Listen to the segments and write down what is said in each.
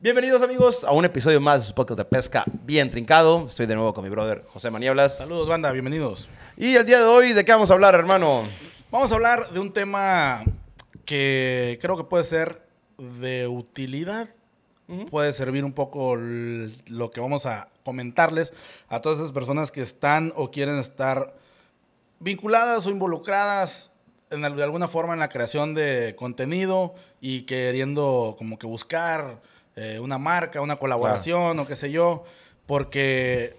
Bienvenidos amigos a un episodio más de su podcast de pesca bien trincado. Estoy de nuevo con mi brother José Manieblas. Saludos banda, bienvenidos. Y el día de hoy, ¿de qué vamos a hablar, hermano? Vamos a hablar de un tema que creo que puede ser de utilidad. Puede servir un poco lo que vamos a comentarles a todas esas personas que están o quieren estar vinculadas o involucradas en, de alguna forma en la creación de contenido y queriendo como que buscar eh, una marca, una colaboración o qué sé yo, porque,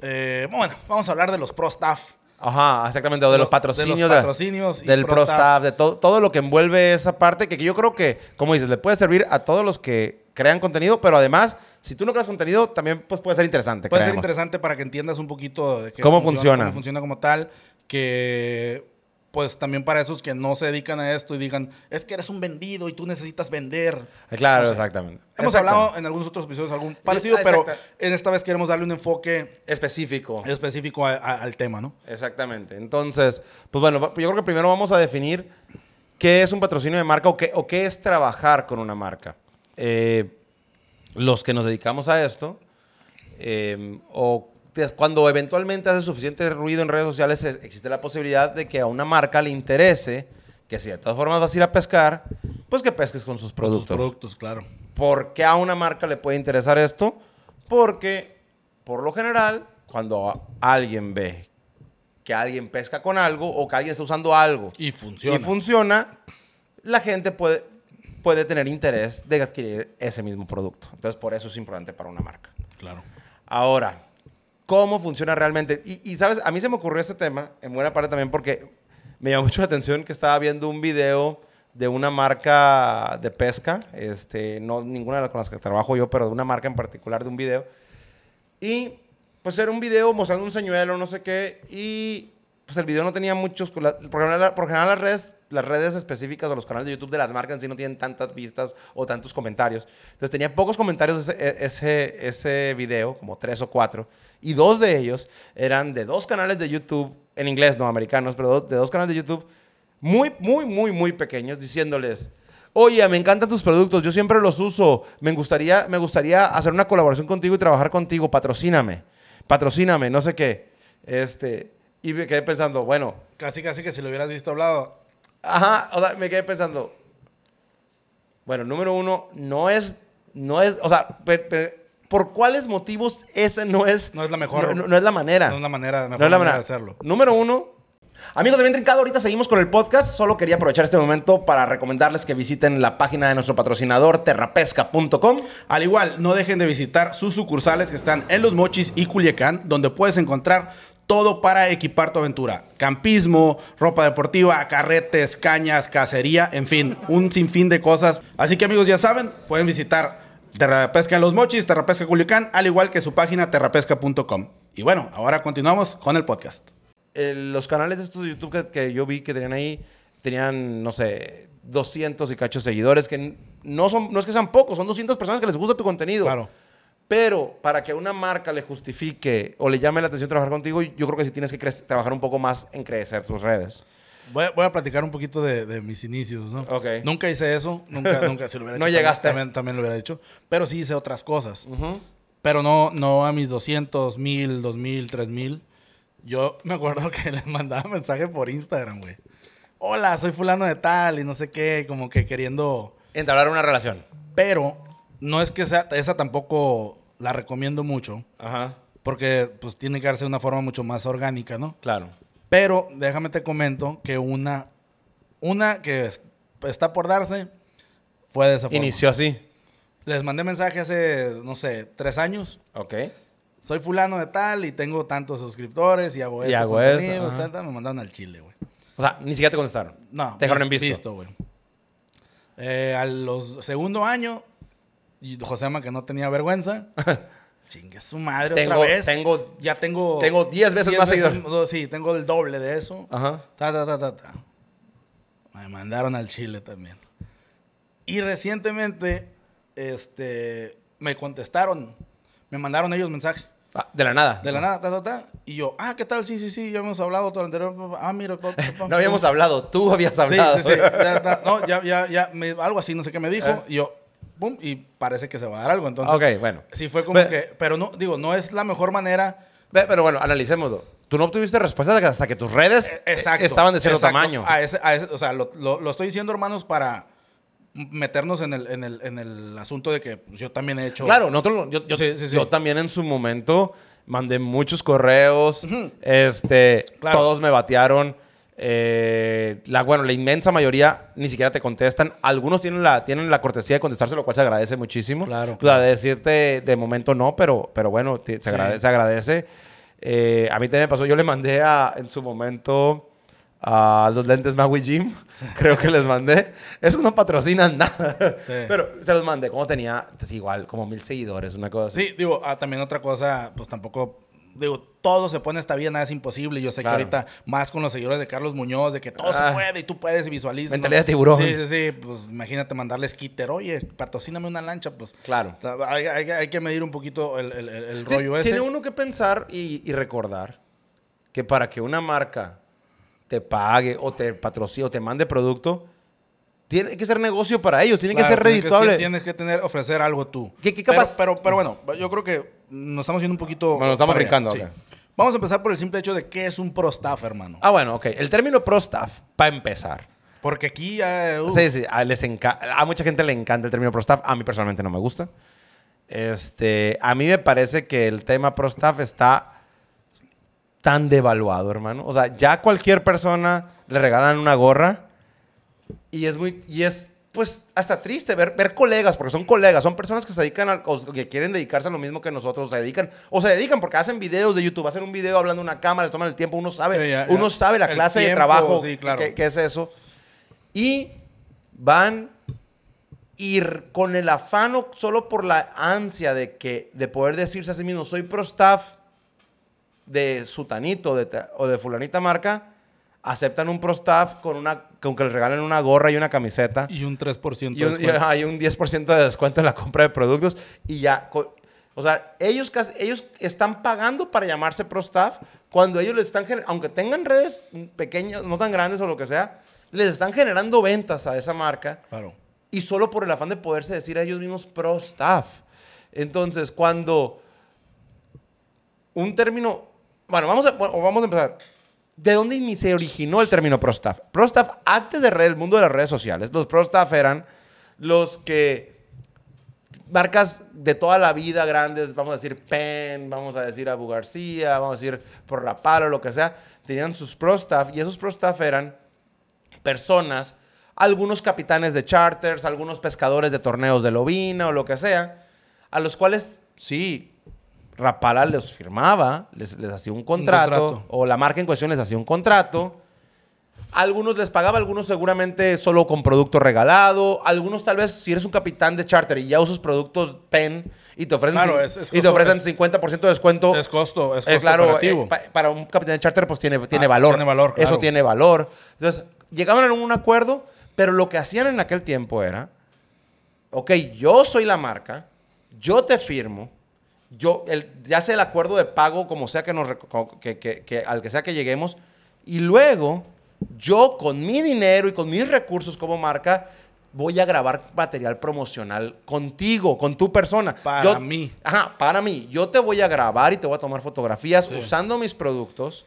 eh, bueno, vamos a hablar de los pro staff. Ajá, exactamente, o de, los patrocinios. De los patrocinios. del pro staff, de todo lo que envuelve esa parte, que yo creo que, como dices, le puede servir a todos los que crean contenido, pero además, si tú no creas contenido, también pues, puede ser interesante. Puede ser interesante para que entiendas un poquito de cómo funciona, funciona como tal, que pues también para esos que no se dedican a esto y digan, es que eres un vendido y tú necesitas vender. Ah, claro, exactamente. Hemos hablado en algunos otros episodios algún parecido, pero en esta vez queremos darle un enfoque específico. Específico al tema, ¿no? Exactamente. Entonces, pues bueno, yo creo que primero vamos a definir qué es un patrocinio de marca o qué, o qué es trabajar con una marca. Eh, los que nos dedicamos a esto, eh, o cuando eventualmente hace suficiente ruido en redes sociales, existe la posibilidad de que a una marca le interese que si de todas formas vas a ir a pescar, pues que pesques con sus productos. productos, claro. ¿Por qué a una marca le puede interesar esto? Porque, por lo general, cuando alguien ve que alguien pesca con algo o que alguien está usando algo y funciona, funciona la gente puede, puede tener interés de adquirir ese mismo producto. Entonces, por eso es importante para una marca. Claro. Ahora, cómo funciona realmente. Y, ¿sabes? A mí se me ocurrió este tema, en buena parte también, porque me llamó mucho la atención que estaba viendo un video de una marca de pesca, este, no ninguna de las con las que trabajo yo, pero de una marca en particular, de un video. Y pues era un video mostrando un señuelo, no sé qué, y pues el video no tenía muchos, por general, general las redes las redes específicas o los canales de YouTube de las marcas en sí no tienen tantas vistas o tantos comentarios. Entonces tenía pocos comentarios ese, e, ese, ese video, como tres o cuatro y dos de ellos eran de dos canales de YouTube, en inglés, no americanos, pero de dos canales de YouTube muy, muy, muy, muy pequeños, diciéndoles, oye, me encantan tus productos, yo siempre los uso, me gustaría, me gustaría hacer una colaboración contigo y trabajar contigo, patrocíname, patrocíname, no sé qué. Este, y me quedé pensando, bueno. Casi, casi que si lo hubieras visto hablado. Ajá, o sea, me quedé pensando, bueno, número uno, no es, no es, o sea, ¿Por cuáles motivos ese no es... No es la mejor. No, es la manera. No es la manera, no es la manera. de hacerlo. Número uno, Amigos de Bien Trincado, ahorita seguimos con el podcast. Solo quería aprovechar este momento para recomendarles que visiten la página de nuestro patrocinador, terrapesca.com. Al igual, no dejen de visitar sus sucursales que están en Los Mochis y Culiacán, donde puedes encontrar todo para equipar tu aventura. Campismo, ropa deportiva, carretes, cañas, cacería, en fin, un sinfín de cosas. Así que amigos, ya saben, pueden visitar Terrapesca Los Mochis, Terrapesca Culiacán, al igual que su página terrapesca.com. Y bueno, ahora continuamos con el podcast. los canales de estos YouTube que, yo vi que tenían ahí, tenían, no sé, 200 y cachos seguidores, que no, son, no es que sean pocos, son 200 personas que les gusta tu contenido. Pero para que una marca le justifique o le llame la atención trabajar contigo, yo creo que sí tienes que trabajar un poco más en crecer tus redes. Voy a, platicar un poquito de, mis inicios, ¿no? Ok. Nunca hice eso, nunca, nunca se lo hubiera no hecho. No llegaste. También, también, lo hubiera dicho, Pero sí hice otras cosas. Pero no, no a mis 200, 1000, 2000, 3000. Yo me acuerdo que les mandaba mensaje por Instagram, güey. Hola, soy fulano de tal y no sé qué, como que queriendo... Entablar una relación. Pero no es que sea, esa tampoco la recomiendo mucho. Ajá. Porque pues tiene que darse de una forma mucho más orgánica, ¿no? Claro. Pero déjame te comento que una, una que está por darse fue de esa forma. Inició así. Les mandé mensaje hace, no sé, tres años. Ok. Soy fulano de tal y tengo tantos suscriptores y hago este esto. Y hago eso. Tal, me mandaron al chile, güey. O sea, ni siquiera te contestaron. No. Te dejaron en visto. Visto, güey. Eh, a los segundo año, Josema, que no tenía vergüenza, Chingue su madre tengo, otra vez. Tengo, ya tengo... Tengo 10 veces más seguidores. Sí, tengo el doble de eso. Ajá. Ta, ta, ta, ta, ta. Me mandaron al Chile también. Y recientemente, este, me contestaron. Me mandaron ellos mensaje. Ah, de la nada. De la nada, ta, ta, ta. Y yo, ah, ¿qué tal? Sí, sí, sí, ya hemos hablado todo el anterior. Ah, mira. no habíamos hablado, tú habías hablado. Sí, sí, sí. no, ya, ya, ya, algo así, no sé qué me dijo. Y yo, boom, y parece que se va a dar algo. Entonces, bueno. Sí fue como que, pero no, digo, no es la mejor manera. Pero bueno, analicémoslo. Tú no obtuviste respuesta hasta que tus redes eh, estaban de cierto tamaño. o sea, lo, estoy diciendo, hermanos, para meternos en el, en el, en el asunto de que pues, yo también he hecho. Claro, nosotros, yo, yo, también en su momento mandé muchos correos, este, todos me batearon. Eh, la, bueno, la inmensa mayoría ni siquiera te contestan. Algunos tienen la, tienen la cortesía de contestarse, lo cual se agradece muchísimo. Claro. de decirte de momento no, pero, pero bueno, se, agradece, agradece. Eh, a mí también me pasó, yo le mandé a, en su momento a los lentes Maui Jim, creo que les mandé. Eso no patrocinan nada, pero se los mandé. Como tenía, pues, igual, como mil seguidores, una cosa así. Sí, digo, ah, también otra cosa, pues tampoco digo, todo se pone esta vida, nada es imposible. Yo sé que ahorita más con los seguidores de Carlos Muñoz, de que todo se ah. puede y tú puedes visualizar. Mentalidad tiburón. Sí, sí, sí. Pues imagínate mandarles skitter, oye, patrocíname una lancha, pues. Claro. hay, que medir un poquito el, rollo ese. Tiene uno que pensar y, y recordar que para que una marca te pague o te patrocine o te mande producto, tiene que ser negocio para ellos, tiene que ser redituable. tienes que tener, ofrecer algo tú. Pero, pero, bueno, yo creo que nos estamos yendo un poquito. Bueno, nos estamos brincando. Vamos a empezar por el simple hecho de qué es un pro staff, hermano. Ah, bueno, ok. El término pro staff, para empezar. Porque aquí ya. Uh. Sí, sí. A, les a mucha gente le encanta el término pro staff. A mí personalmente no me gusta. Este, a mí me parece que el tema pro staff está tan devaluado, hermano. O sea, ya cualquier persona le regalan una gorra y es muy, y es pues hasta triste ver, ver colegas, porque son colegas, son personas que se dedican o que quieren dedicarse a lo mismo que nosotros, se dedican, o se dedican porque hacen videos de YouTube, hacen un video hablando una cámara, les toman el tiempo, uno sabe, uno sabe la clase de trabajo que, es eso. Y van ir con el afano solo por la ansia de que de poder decirse a sí mismo soy pro staff de sutanito o de fulanita marca aceptan un staff con una con que les regalen una gorra y una camiseta. Y un 3% y un, descuento. Y, un 10% de descuento en la compra de productos. Y ya. O sea, ellos, ellos están pagando para llamarse Pro Staff. cuando ellos les están aunque tengan redes pequeñas, no tan grandes o lo que sea, les están generando ventas a esa marca. Claro. Y solo por el afán de poderse decir a ellos mismos Pro Staff. Entonces, cuando un término. Bueno, vamos a, bueno, vamos a empezar ¿De dónde se originó el término Prostaf? Prostaf, antes del mundo de las redes sociales, los Prostaf eran los que marcas de toda la vida grandes, vamos a decir Penn, vamos a decir Abu García, vamos a decir Por la o lo que sea, tenían sus Prostaf y esos Prostaff eran personas, algunos capitanes de charters, algunos pescadores de torneos de lobina o lo que sea, a los cuales sí, Rapala les firmaba, les, hacía un contrato, o la marca en cuestión les hacía un contrato. Algunos les pagaba, algunos seguramente solo con producto regalado, algunos tal vez si eres un capitán de charter y ya usas productos PEN y te ofrecen, y te ofrecen 50% de descuento. Es costo, es eh, costo claro, eh, para un capitán de charter pues tiene, tiene ah, valor. valor Eso tiene valor. Entonces, llegaban a un acuerdo, pero lo que hacían en aquel tiempo era, ok, yo soy la marca, yo te firmo, yo, el, ya sea el acuerdo de pago, como sea que nos, al que sea que lleguemos, y luego yo con mi dinero y con mis recursos como marca, voy a grabar material promocional contigo, con tu persona. Para mí. Ajá, para mí. Yo te voy a grabar y te voy a tomar fotografías usando mis productos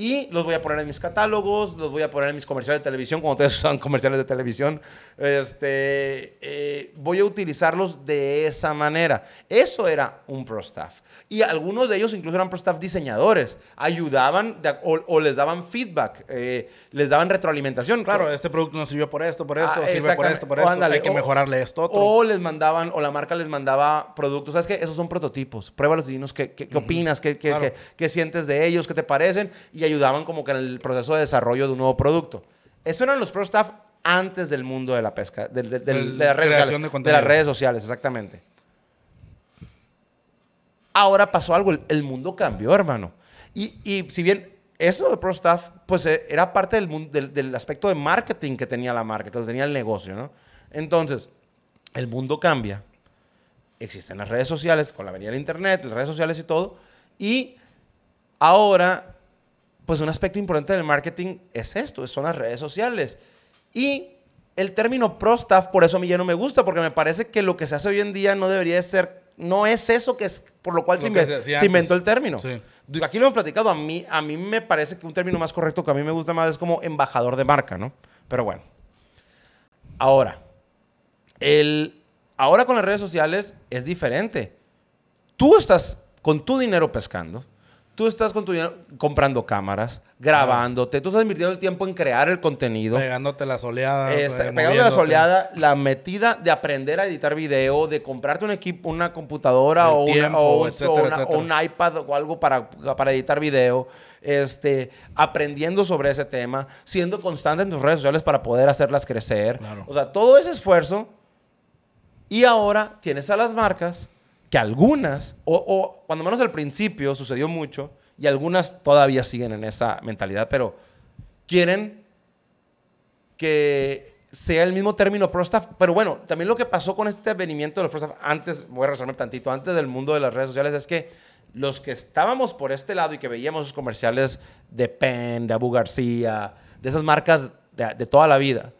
y los voy a poner en mis catálogos, los voy a poner en mis comerciales de televisión, cuando ustedes usan comerciales de televisión. Este, eh, voy a utilizarlos de esa manera. Eso era un pro staff. Y algunos de ellos incluso eran pro staff diseñadores. Ayudaban o, les daban feedback, eh, les daban retroalimentación. Claro, este producto no sirvió por esto, por ah, esto, sirve por esto, por esto. hay que mejorarle esto. O les mandaban, o la marca les mandaba productos. ¿Sabes qué? Esos son prototipos. Pruébalos y dinos qué, opinas, qué, sientes de ellos, qué te parecen ayudaban como que en el proceso de desarrollo de un nuevo producto. Eso eran los pro staff antes del mundo de la pesca, de, la redes sociales, de, las redes sociales, exactamente. Ahora pasó algo, el, mundo cambió, hermano. Y, si bien eso de pro staff, pues eh, era parte del, mundo, del, del aspecto de marketing que tenía la marca, que tenía el negocio, ¿no? Entonces, el mundo cambia. Existen las redes sociales, con la venida del internet, las redes sociales y todo. Y ahora pues un aspecto importante del marketing es esto, son las redes sociales. Y el término pro staff, por eso a mí ya no me gusta, porque me parece que lo que se hace hoy en día no debería ser, no es eso que es, por lo cual se, inventó el término. Aquí lo hemos platicado, a mí, a mí me parece que un término más correcto que a mí me gusta más es como embajador de marca, ¿no? Pero bueno. Ahora, el, ahora con las redes sociales es diferente. Tú estás con tu dinero pescando tú estás comprando cámaras, grabándote, tú estás invirtiendo el tiempo en crear el contenido. Pegándote la soleada. Eh, pegándote la soleada, la metida de aprender a editar video, de comprarte un equipo, una computadora o, un iPad o algo para, para editar video. Este, aprendiendo sobre ese tema, siendo constante en tus redes sociales para poder hacerlas crecer. O sea, todo ese esfuerzo. Y ahora tienes a las marcas que algunas, o, cuando menos al principio sucedió mucho, y algunas todavía siguen en esa mentalidad, pero quieren que sea el mismo término pro Pero bueno, también lo que pasó con este advenimiento de los pro antes, voy a resolver tantito, antes del mundo de las redes sociales, es que los que estábamos por este lado y que veíamos los comerciales de Penn, de Abu García, de esas marcas de, toda la vida,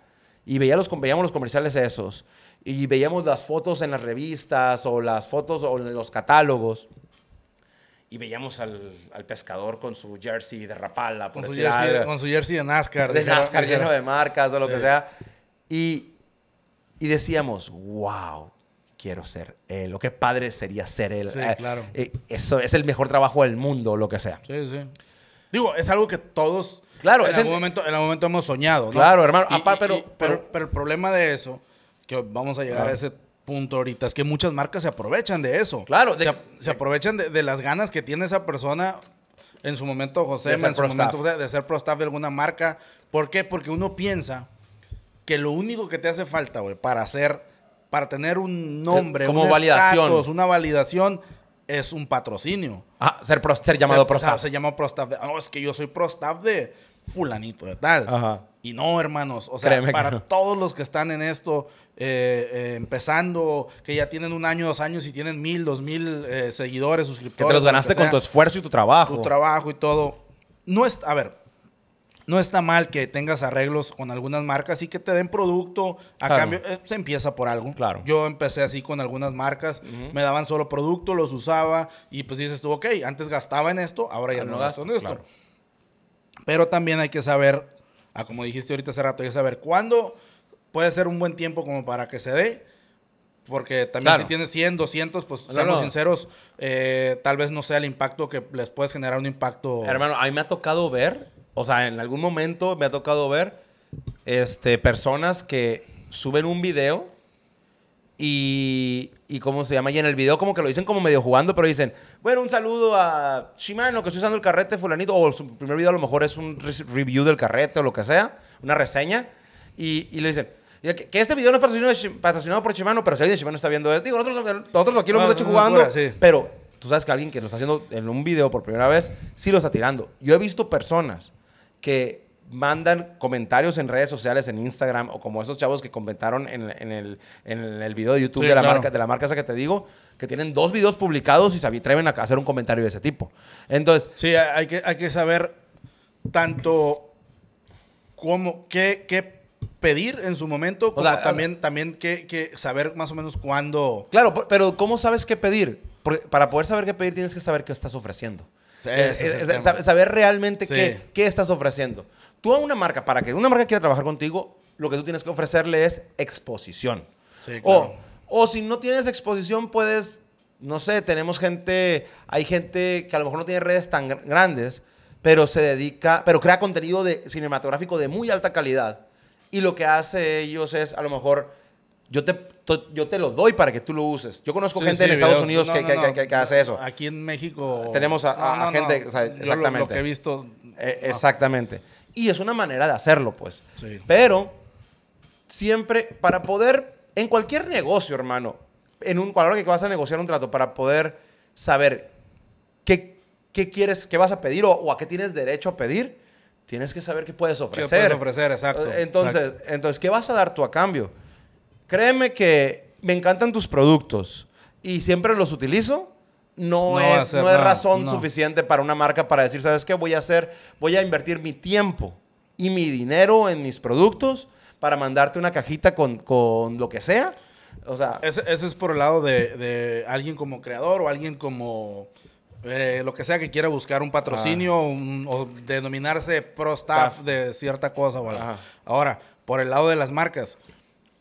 y veíamos los comerciales esos, y veíamos las fotos en las revistas o las fotos o en los catálogos y veíamos al, al, pescador con su jersey de Rapala, con, su jersey, de NASCAR. De, NASCAR lleno de marcas o lo que sea. Y, y, decíamos, wow, quiero ser él. Lo que padre sería ser él. Sí, eh, claro. Eh, eso es el mejor trabajo del mundo, lo que sea. Sí, sí. Digo, es algo que todos claro, en, algún momento, en algún momento hemos soñado. ¿no? Claro, hermano. pero, pero el problema de eso que vamos a llegar a ese punto ahorita. Es que muchas marcas se aprovechan de eso. Claro, de, se, aprovechan de, las ganas que tiene esa persona en su momento, José, en su momento de ser pro staff de alguna marca. ¿Por qué? Porque uno piensa que lo único que te hace falta, güey, para hacer, para tener un nombre, validación. una validación, es un patrocinio. Ah, ser, ser llamado pro staff. se llama pro staff. Oh, es que yo soy pro staff de fulanito de tal. Ajá. Y no, hermanos, o sea, para todos los que están en esto, eh, eh, empezando, que ya tienen un año, dos años y tienen mil, dos mil eh, seguidores, suscriptores. Que te los ganaste con tu esfuerzo y tu trabajo. Tu trabajo y todo. No es, a ver, no está mal que tengas arreglos con algunas marcas y que te den producto a cambio. Eh, se empieza por algo. Claro. Yo empecé así con algunas marcas, me daban solo producto, los usaba y pues dices tú, ok, antes gastaba en esto, ahora ya ah, no, gasto en esto. Pero también hay que saber, a ah, como dijiste ahorita hace rato, hay que saber cuándo puede ser un buen tiempo como para que se dé. Porque también si tienes 100, 200, pues seamos sinceros, eh, tal vez no sea el impacto que les puedes generar un impacto. Hermano, a mí me ha tocado ver, o sea, en algún momento me ha tocado ver este, personas que suben un video y, cómo se llama, y en el video como que lo dicen como medio jugando, pero dicen, bueno, un saludo a Shimano, que estoy usando el carrete fulanito, o su primer video a lo mejor es un review del carrete o lo que sea, una reseña, y, le dicen, que, este video no es patrocinado, por Shimano, pero si alguien de Shimano está viendo esto, digo, nosotros, aquí lo ah, hemos hecho jugando, pero tú sabes que alguien que lo está haciendo en un video por primera vez, sí lo está tirando. Yo he visto personas que mandan comentarios en redes sociales, en Instagram, o como esos chavos que comentaron en, el, en video de YouTube de, la marca, de la marca esa que te digo, que tienen dos videos publicados y se atreven a hacer un comentario de ese tipo. Entonces... Sí, hay que, hay que saber tanto cómo, qué, pedir en su momento, como o también, también que, saber más o menos cuándo... Claro, pero ¿cómo sabes qué pedir? para poder saber qué pedir tienes que saber qué estás ofreciendo. Eh, eh, saber realmente qué, qué, estás ofreciendo tú a una marca, para que una marca quiera trabajar contigo, lo que tú tienes que ofrecerle es exposición. Sí, claro. o, o si no tienes exposición, puedes, no sé, tenemos gente, hay gente que a lo mejor no tiene redes tan grandes, pero se dedica, pero crea contenido de, cinematográfico de muy alta calidad. Y lo que hace ellos es, a lo mejor, yo te, yo te lo doy para que tú lo uses. Yo conozco gente en Estados Unidos que, que, que, hace eso. Aquí en México. Tenemos a, gente, exactamente. que he visto. E, exactamente. Ah. Y es una manera de hacerlo, pues. Pero siempre, para poder, en cualquier negocio, hermano, en un, cuando que vas a negociar un trato, para poder saber qué, quieres, qué vas a pedir o, a qué tienes derecho a pedir, tienes que saber qué puedes ofrecer. ofrecer, eh, Entonces, entonces, ¿qué vas a dar tú a cambio? Créeme que me encantan tus productos y siempre los utilizo no, es, razón suficiente para una marca para decir, ¿sabes qué? Voy a hacer, voy a invertir mi tiempo y mi dinero en mis productos para mandarte una cajita con, lo que sea. O sea. Eso, es por el lado de, alguien como creador o alguien como. Eh, lo que sea que quiera buscar un patrocinio o denominarse pro staff de cierta cosa. Ahora, por el lado de las marcas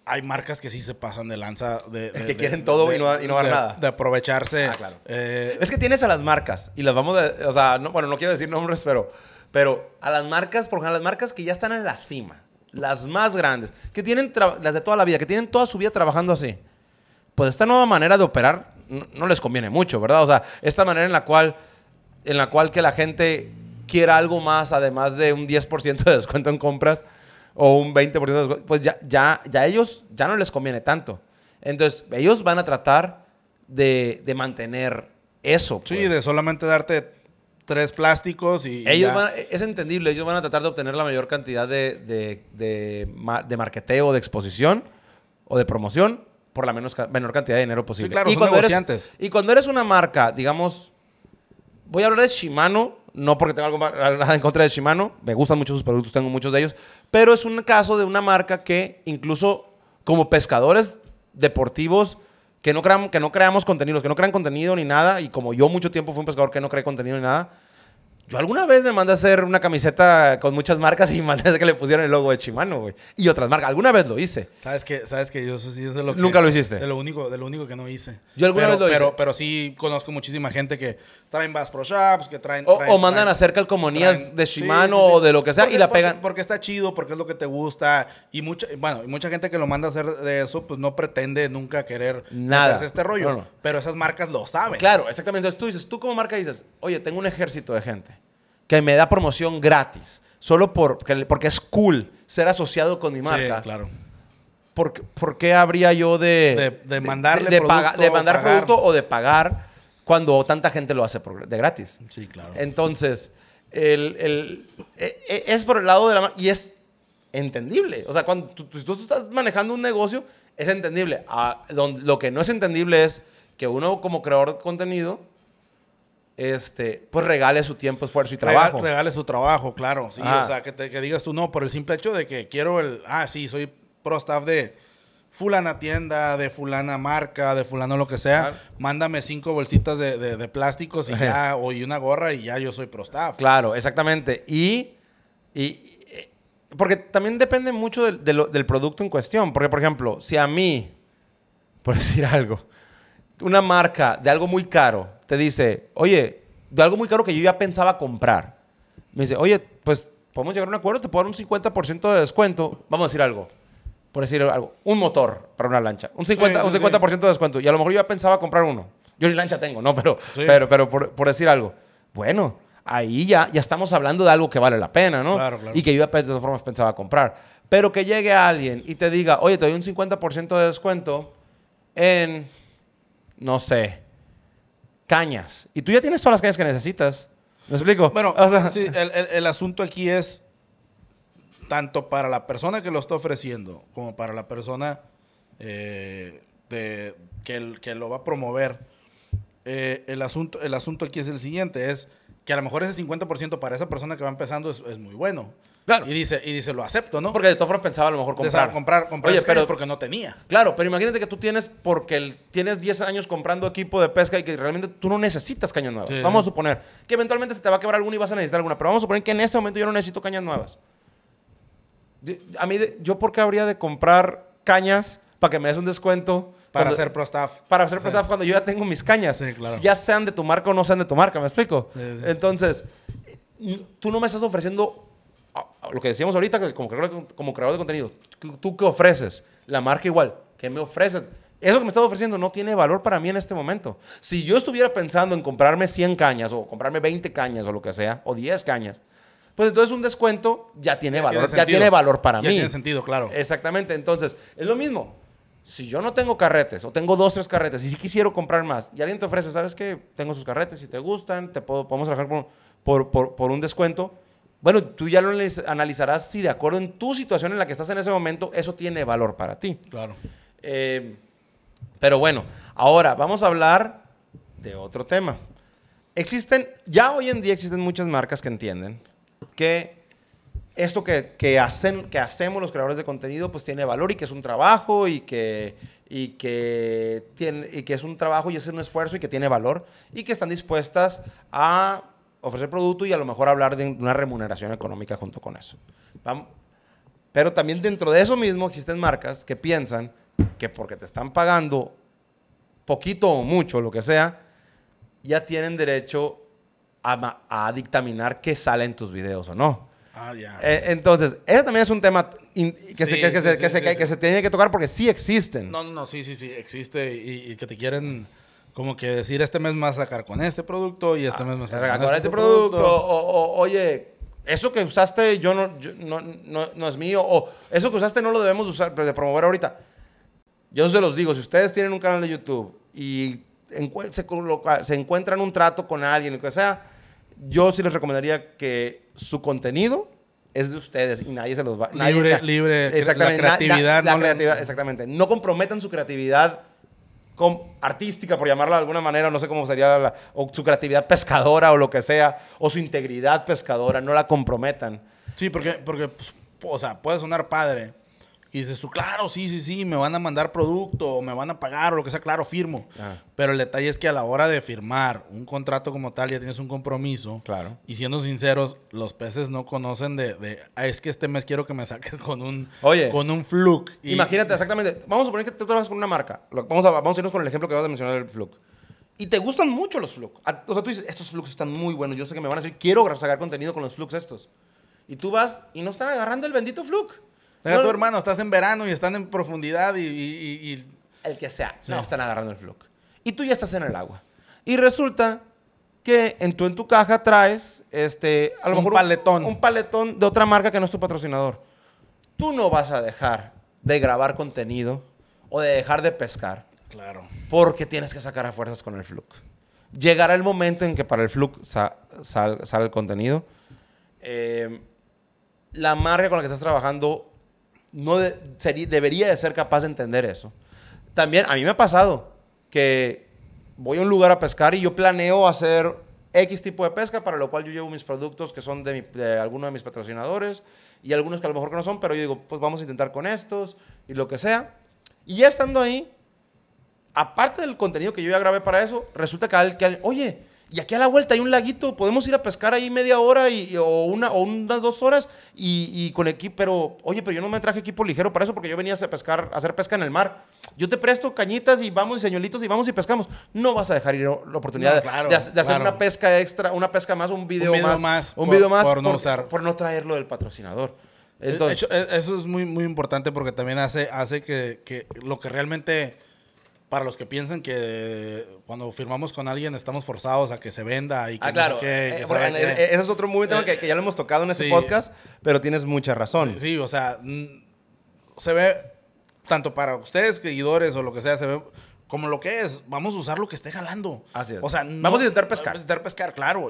hay marcas que sí se pasan de lanza. De, que quieren todo y no, y no dar nada. De aprovecharse. Ah, eh, es que tienes a las marcas y las vamos a. O sea, bueno, no quiero decir nombres, pero. Pero a las marcas, por ejemplo, a las marcas que ya están en la cima, las más grandes, que tienen las de toda la vida, que tienen toda su vida trabajando así. Pues esta nueva manera de operar no, les conviene mucho, ¿verdad? O sea, esta manera en la cual, en la cual que la gente quiera algo más, además de un 10% de descuento en compras, o un 20%, pues ya, ya, ya ellos ya no les conviene tanto. Entonces, ellos van a tratar de, de mantener eso. Sí, pues. de solamente darte tres plásticos y... Ellos es entendible, ellos van a tratar de obtener la mayor cantidad de, de, de, de marketeo, de exposición o de promoción por la menos, menor cantidad de dinero posible. claro, y son cuando negociantes. Eres, y cuando eres una marca, digamos, voy a hablar de Shimano, no porque tenga algo, nada en contra de Shimano, me gustan mucho sus productos, tengo muchos de ellos, pero es un caso de una marca que incluso como pescadores deportivos que no, creamos, que no creamos contenidos, que no crean contenido ni nada, y como yo mucho tiempo fui un pescador que no creé contenido ni nada, yo alguna vez me mandé a hacer una camiseta con muchas marcas y mandé a que le pusieran el logo de Shimano, güey. Y otras marcas. Alguna vez lo hice. ¿Sabes que ¿Sabes que Yo eso lo Nunca lo hiciste. De lo único, de lo único que no hice. Yo alguna vez lo hice. Pero sí conozco muchísima gente que traen Bass Pro Shops, que traen... O, mandan a hacer calcomonías de Shimano o de lo que sea y la pegan. Porque, está chido, porque es lo que te gusta. Y mucha, y mucha gente que lo manda a hacer de eso, pues no pretende nunca querer... Nada. Hacer este rollo. Pero esas marcas lo saben. Claro, exactamente. Entonces tú dices, tú como marca dices, oye, tengo un ejército de gente que me da promoción gratis, solo porque es cool ser asociado con mi marca. claro. ¿Por, qué habría yo de... De, mandarle mandar producto o de pagar cuando tanta gente lo hace de gratis? Sí, claro. Entonces, e, e, es por el lado de la... Y es entendible. O sea, cuando tú, estás manejando un negocio, es entendible. Ah, lo que no es entendible es que uno como creador de contenido este, pues regale su tiempo, esfuerzo y trabajo. Regale, su trabajo, claro. o sea, que, que digas tú no, por el simple hecho de que quiero el, ah, sí, soy pro staff de fulana tienda, de fulana marca, de fulano lo que sea, mándame cinco bolsitas de, de, plásticos y ya, o una gorra y ya yo soy pro staff. Claro, exactamente. Y, y eh, porque también depende mucho del, del producto en cuestión. Porque, por ejemplo, si a mí, por decir algo, una marca de algo muy caro te dice, oye, de algo muy caro que yo ya pensaba comprar. Me dice, oye, pues podemos llegar a un acuerdo, te puedo dar un 50% de descuento. Vamos a decir algo. Por decir algo, un motor para una lancha. Un 50%, un de descuento. Y a lo mejor yo ya pensaba comprar uno. Yo ni lancha tengo, no, pero, pero, pero por, decir algo. Bueno, ahí ya, ya estamos hablando de algo que vale la pena, ¿no? Y que yo de todas formas pensaba comprar. Pero que llegue alguien y te diga, oye, te doy un 50% de descuento en, no sé, cañas. Y tú ya tienes todas las cañas que necesitas. ¿Me explico? Bueno, el, asunto aquí es tanto para la persona que lo está ofreciendo como para la persona eh, que, lo va a promover. Eh, el, asunto, el asunto aquí es el siguiente, es que a lo mejor ese 50% para esa persona que va empezando es, es muy bueno. Y dice, y dice, lo acepto, ¿no? Porque de todas formas pensaba a lo mejor comprar. comprar, Oye, pero, porque no tenía. Claro, pero imagínate que tú tienes, porque el, tienes 10 años comprando equipo de pesca y que realmente tú no necesitas cañas nuevas. Vamos a suponer que eventualmente se te va a quebrar alguna y vas a necesitar alguna, pero vamos a suponer que en este momento yo no necesito cañas nuevas. A mí, ¿yo por qué habría de comprar cañas para que me des un descuento? Para hacer pro staff. Para hacer pro staff cuando yo ya tengo mis cañas. Ya sean de tu marca o no sean de tu marca, ¿me explico? Entonces, tú no me estás ofreciendo lo que decíamos ahorita, como creador, como de contenido, ¿tú qué ofreces? La marca igual, ¿qué me ofreces? Eso que me estás ofreciendo no tiene valor para mí en este momento. Si yo estuviera pensando en comprarme 100 cañas o comprarme 20 cañas o lo que sea, o 10 cañas, pues entonces un descuento ya tiene valor, ya tiene valor para ya mí. Tiene sentido, claro. Exactamente, entonces es lo mismo. Si yo no tengo carretes o tengo dos, tres carretes y si quisiera comprar más y alguien te ofrece, ¿sabes qué? Tengo sus carretes, y te gustan, te puedo, podemos trabajar por un descuento bueno, tú ya lo analizarás si de acuerdo en tu situación en la que estás en ese momento, eso tiene valor para ti. Claro. Eh, pero bueno, ahora vamos a hablar de otro tema. Existen, ya hoy en día existen muchas marcas que entienden que esto que, que, hacen, que hacemos los creadores de contenido pues tiene valor y que es un trabajo y que, y que, tiene, y que es un trabajo y es un esfuerzo y que tiene valor y que están dispuestas a ofrecer producto y a lo mejor hablar de una remuneración económica junto con eso. Pero también dentro de eso mismo existen marcas que piensan que porque te están pagando poquito o mucho, lo que sea, ya tienen derecho a, dictaminar qué sale en tus videos o no. Ah, ya. E, entonces, ese también es un tema que se tiene que tocar porque sí existen. No, no, no, sí, sí, sí, existe y, y que te quieren como que decir, este mes me vas a sacar con este producto y este ah, mes me vas a sacar con este, este producto. oye, eso que usaste yo no, no, no, no, es mío. O eso que usaste no lo debemos usar, de promover ahorita. Yo se los digo, si ustedes tienen un canal de YouTube y se, se, encuentran un trato con alguien, lo que sea, yo sí les recomendaría que su contenido es de ustedes y nadie se los va... a... libre, libre. Exactamente. la creatividad, exactamente. No comprometan su creatividad artística, por llamarla de alguna manera, no sé cómo sería, la, o su creatividad pescadora o lo que sea, o su integridad pescadora, no la comprometan. Sí, porque, porque pues, o sea, puede sonar padre, y dices tú, claro, sí, sí, sí, me van a mandar producto, o me van a pagar, o lo que sea, claro, firmo. Pero el detalle es que a la hora de firmar un contrato como tal, ya tienes un compromiso. Claro. Y siendo sinceros, los peces no conocen de, de ah, es que este mes quiero que me saques con un, Oye, con un fluke. imagínate, exactamente. Vamos a suponer que tú trabajas con una marca. Vamos a, vamos a irnos con el ejemplo que vas a mencionar del fluke. Y te gustan mucho los flux. O sea, tú dices, estos flux están muy buenos. Yo sé que me van a decir, quiero sacar contenido con los flux estos. Y tú vas y no están agarrando el bendito flux. Tú, tu hermano, estás en verano y están en profundidad y... el que sea, no están agarrando el flux. Y tú ya estás en el agua. Y resulta que en tu, en tu caja traes este, un paletón. Un, paletón de otra marca que no es tu patrocinador. Tú no vas a dejar de grabar contenido o de dejar de pescar. Claro. Porque tienes que sacar a fuerzas con el fluke. Llegará el momento en que para el fluke sale el contenido. Eh, la marca con la que estás trabajando no debería de ser capaz de entender eso. También a mí me ha pasado que voy a un lugar a pescar y yo planeo hacer X tipo de pesca, para lo cual yo llevo mis productos que son de, de algunos de mis patrocinadores y algunos que a lo mejor no son, pero yo digo, pues vamos a intentar con estos y lo que sea. Y ya estando ahí, aparte del contenido que yo ya grabé para eso, resulta que alguien, oye, y aquí a la vuelta hay un laguito, podemos ir a pescar ahí media hora y, o, una, o unas dos horas y, y con equipo, pero oye, pero yo no me traje equipo ligero para eso porque yo venía a pescar, hacer pesca en el mar. Yo te presto cañitas y vamos y señuelitos y vamos y pescamos. No vas a dejar ir la oportunidad de, hacer una pesca extra, una pesca más, un video, más, un video más por, no usar. por no traerlo del patrocinador. Entonces, e-, eso es muy, muy importante porque también hace, hace que, que lo que realmente para los que piensan que cuando firmamos con alguien estamos forzados a que se venda y ah, que ah, claro. Eh, eh, ese es otro muy tema eh, que, ya lo hemos tocado en ese podcast, pero tienes mucha razón. Sí, o sea, mm, se ve tanto para ustedes, seguidores o lo que sea, se ve como lo que es. Vamos a usar lo que esté jalando. Así es. O sea, vamos a intentar pescar. intentar pescar, claro.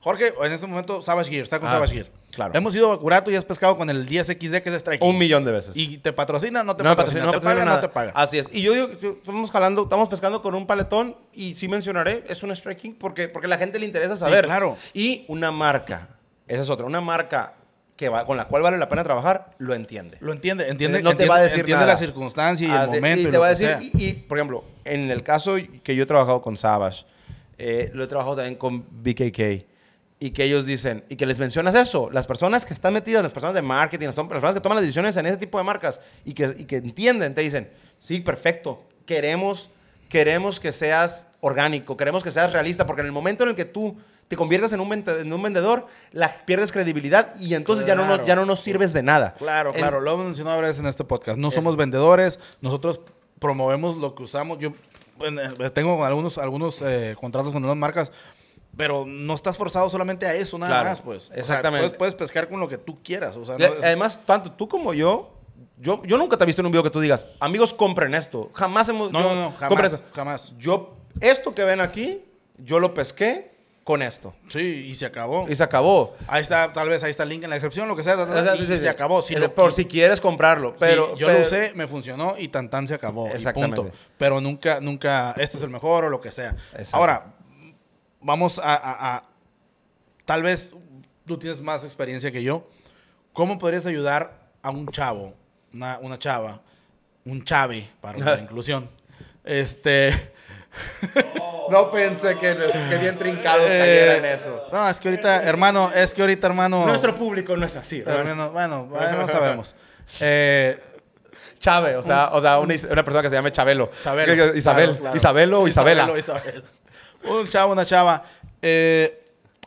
Jorge, en este momento, Savage Gear, está con ah. Savage Gear Claro. Hemos ido a Curato y has pescado con el 10XD que es striking. Un millón de veces. Y te patrocina, no te patrocina, no te paga, no te paga. Así es. Y yo digo, estamos jalando, estamos pescando con un paletón y sí mencionaré, es un striking porque, porque la gente le interesa saber. Sí, claro. Y una marca, esa es otra, una marca que va, con la cual vale la pena trabajar, lo entiende. Lo entiende, entiende. No te va a decir Entiende la circunstancia y el momento. Y, te va y, por ejemplo, en el caso que yo he trabajado con Savage, eh, lo he trabajado también con BKK, y que ellos dicen, y que les mencionas eso, las personas que están metidas, las personas de marketing, las, personas que toman las decisiones en ese tipo de marcas y que, y que entienden, te dicen, sí, perfecto, queremos, queremos que seas orgánico, queremos que seas realista, porque en el momento en el que tú te conviertas en un, en un vendedor, la, pierdes credibilidad y entonces ya, no nos, ya no nos sirves de nada. Claro, claro, lo hemos mencionado a veces en este podcast. No somos vendedores, nosotros promovemos lo que usamos. Yo eh, tengo algunos, algunos eh, contratos con algunas marcas pero no estás forzado solamente a eso, nada más, pues. Exactamente. puedes, pescar con lo que tú quieras. Además, tanto tú como yo, yo, yo nunca te he visto en un video que tú digas, amigos, compren esto. Jamás hemos. No, no, jamás. Jamás. Yo, esto que ven aquí, yo lo pesqué con esto. Sí, y se acabó. Y se acabó. Ahí está, tal vez ahí está el link en la excepción, lo que sea. se acabó. por si quieres comprarlo. Pero yo lo usé, me funcionó y tan tan se acabó. Exactamente. Pero nunca, nunca, esto es el mejor o lo que sea. Ahora, vamos a, tal vez tú tienes más experiencia que yo, ¿cómo podrías ayudar a un chavo, una, chava, un chave para la inclusión? Este... no pensé que, que bien trincado en eso. Eh, no, es que ahorita, hermano, es que ahorita, hermano... Nuestro público no es así. bueno, no sabemos. Eh, chave, o sea, o sea una, persona que se llame Chabelo. Isabel, Isabelo, o Isabela un chavo, una chava, eh,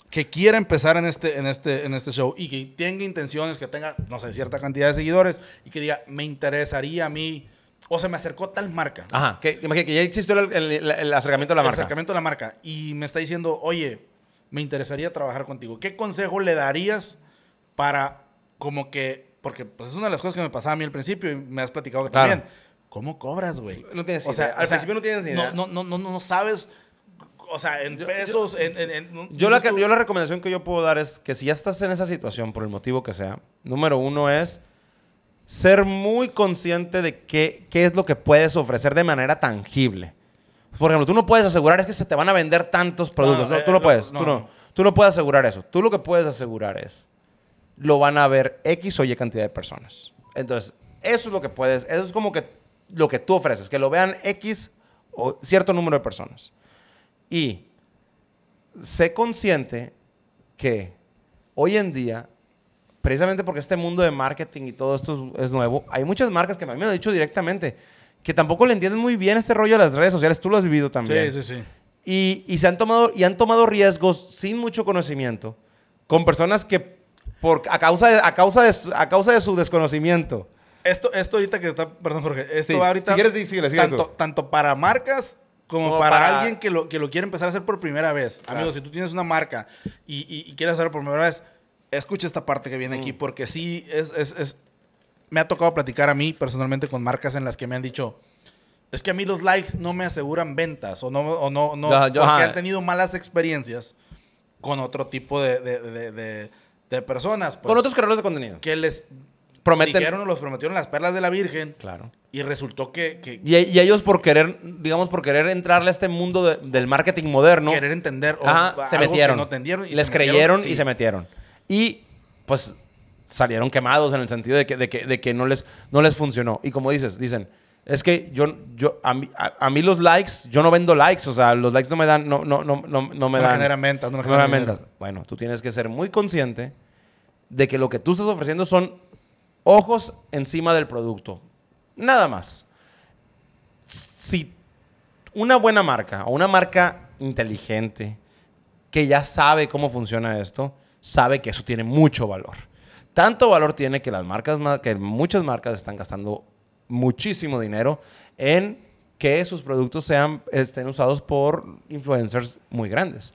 que quiera empezar en este, en, este, en este show y que tenga intenciones, que tenga, no sé, cierta cantidad de seguidores y que diga, me interesaría a mí. O se me acercó tal marca. Ajá, que, que ya existió el, el, acercamiento a la marca. El acercamiento a la marca. Y me está diciendo, oye, me interesaría trabajar contigo. ¿Qué consejo le darías para como que, porque pues, es una de las cosas que me pasaba a mí al principio y me has platicado también. ¿Cómo cobras, güey? No tienes idea. O sea, al principio no tienes idea. no, no, no, no sabes o sea, en pesos, yo, la, recomendación que yo puedo dar es que si ya estás en esa situación, por el motivo que sea, número uno es ser muy consciente de qué, es lo que puedes ofrecer de manera tangible. Por ejemplo, tú no puedes asegurar es que se te van a vender tantos productos. tú no eh, puedes. tú, no, tú no puedes asegurar eso. Tú lo que puedes asegurar es lo van a ver X o Y cantidad de personas. Entonces, eso es lo que puedes. Eso es como que lo que tú ofreces, que lo vean X o cierto número de personas. Y sé consciente que hoy en día, precisamente porque este mundo de marketing y todo esto es, nuevo, hay muchas marcas que a mí me han dicho directamente que tampoco le entienden muy bien este rollo de las redes sociales. Tú lo has vivido también. Sí, sí, sí. Y, y, se han tomado, y han tomado riesgos sin mucho conocimiento con personas que por, a, causa de, a, causa de, a causa de su desconocimiento. Esto, esto ahorita que está, perdón Jorge, esto va ahorita... tanto, tanto, para marcas como, para, alguien que lo, que lo quiere empezar a hacer por primera vez. Amigos, si tú tienes una marca y, y, quieres hacerlo por primera vez, escucha esta parte que viene aquí, mm. porque sí, es, es, es, me ha tocado platicar a mí personalmente con marcas en las que me han dicho, es que a mí los likes no me aseguran ventas o no, o no, no porque han tenido malas experiencias con otro tipo de, de, de, personas. Pues". con otros creadores de contenido. Que les los prometieron las perlas de la Virgen. Claro. Y resultó que. y, ellos, por querer, digamos, por querer entrarle a este mundo del marketing moderno. Querer entender. se metieron. y les creyeron y se metieron. Y pues salieron quemados en el sentido de que, de que, no, les, no les funcionó. Y como dices, dicen. Es que yo, yo a, mí, los likes, yo no vendo likes, o sea, los likes no me dan, no, no, no, no, me dan. Generan no me generan Bueno, tú tienes que ser muy consciente de que lo que tú estás ofreciendo son Ojos encima del producto. Nada más. Si una buena marca o una marca inteligente que ya sabe cómo funciona esto, sabe que eso tiene mucho valor. Tanto valor tiene que las marcas, que muchas marcas están gastando muchísimo dinero en que sus productos sean, estén usados por influencers muy grandes.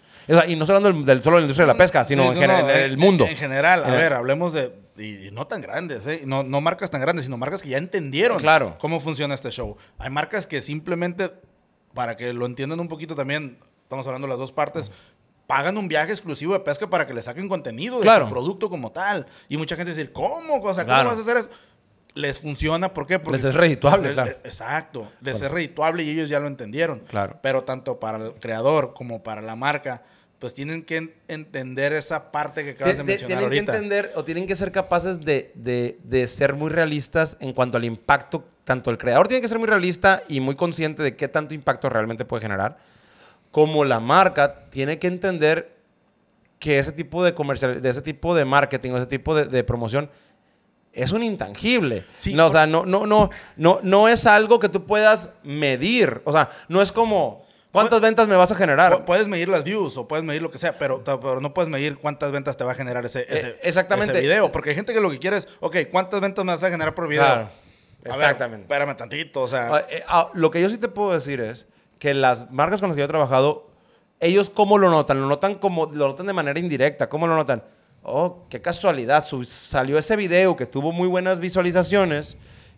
y no solo hablando del, solo de la industria de la pesca, sino en, el mundo. En general, a ver, hablemos de y, no tan grandes, ¿eh? No, marcas tan grandes, sino marcas que ya entendieron eh, claro. cómo funciona este show. Hay marcas que simplemente, para que lo entiendan un poquito también, estamos hablando de las dos partes, pagan un viaje exclusivo de pesca para que le saquen contenido de claro. producto como tal. Y mucha gente dice, ¿cómo? O sea, ¿cómo vas a hacer eso? Les funciona, ¿por qué? Porque les es redituable, claro. exacto, les es redituable y ellos ya lo entendieron. Claro. Pero tanto para el creador como para la marca, pues tienen que entender esa parte que acabas de, mencionar tienen que entender o tienen que ser capaces de, ser muy realistas en cuanto al impacto. Tanto el creador tiene que ser muy realista y muy consciente de qué tanto impacto realmente puede generar, como la marca tiene que entender que ese tipo de comercial, de ese tipo de marketing o ese tipo de, promoción es un intangible. no, O sea, no, no, no, no, no es algo que tú puedas medir. O sea, no es como ¿Cuántas ventas me vas a generar? Puedes medir las views o puedes medir lo que sea, pero, no puedes medir cuántas ventas te va a generar ese, ese, eh, exactamente. video. Porque hay gente que lo que quiere es, ok, ¿cuántas ventas me vas a generar por video? Claro. exactamente. Ver, espérame tantito, o sea. Ah, eh, ah, lo que yo sí te puedo decir es que las marcas con las que yo he trabajado, ellos cómo lo notan, lo notan como, lo notan de manera indirecta, ¿cómo lo notan? Oh, qué casualidad, salió ese video que tuvo muy buenas visualizaciones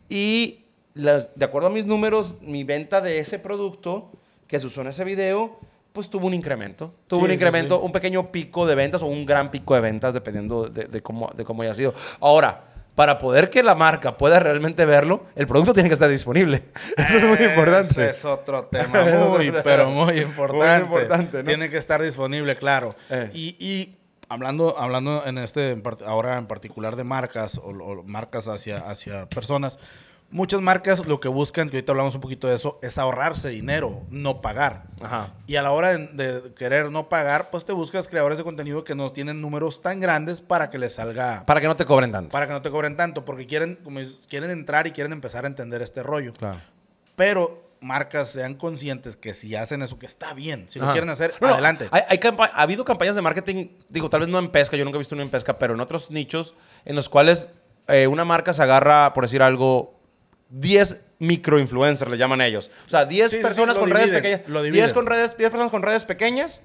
y las, de acuerdo a mis números, mi venta de ese producto que se usó en ese video, pues tuvo un incremento. Tuvo un incremento, un pequeño pico de ventas o un gran pico de ventas, dependiendo de, cómo, de cómo haya sido. Ahora, para poder que la marca pueda realmente verlo, el producto tiene que estar disponible. Eso es muy importante. es otro tema muy, pero muy importante. importante Tiene que estar disponible, claro. Eh. Y, hablando, hablando en este, ahora en particular de marcas o, o marcas hacia, hacia personas, Muchas marcas lo que buscan, que ahorita hablamos un poquito de eso, es ahorrarse dinero, no pagar. Y a la hora de, querer no pagar, pues te buscas creadores de contenido que no tienen números tan grandes para que les salga... Para que no te cobren tanto. Para que no te cobren tanto, porque quieren, como quieren entrar y quieren empezar a entender este rollo. Pero marcas sean conscientes que si hacen eso, que está bien. Si lo quieren hacer, adelante. Hay, ha habido campañas de marketing, digo, tal vez no en pesca, yo nunca he visto uno en pesca, pero en otros nichos en los cuales eh, una marca se agarra, por decir algo, 10 microinfluencers, le llaman ellos. O sea, 10 personas con redes pequeñas. 10 con redes, 10 personas con redes pequeñas.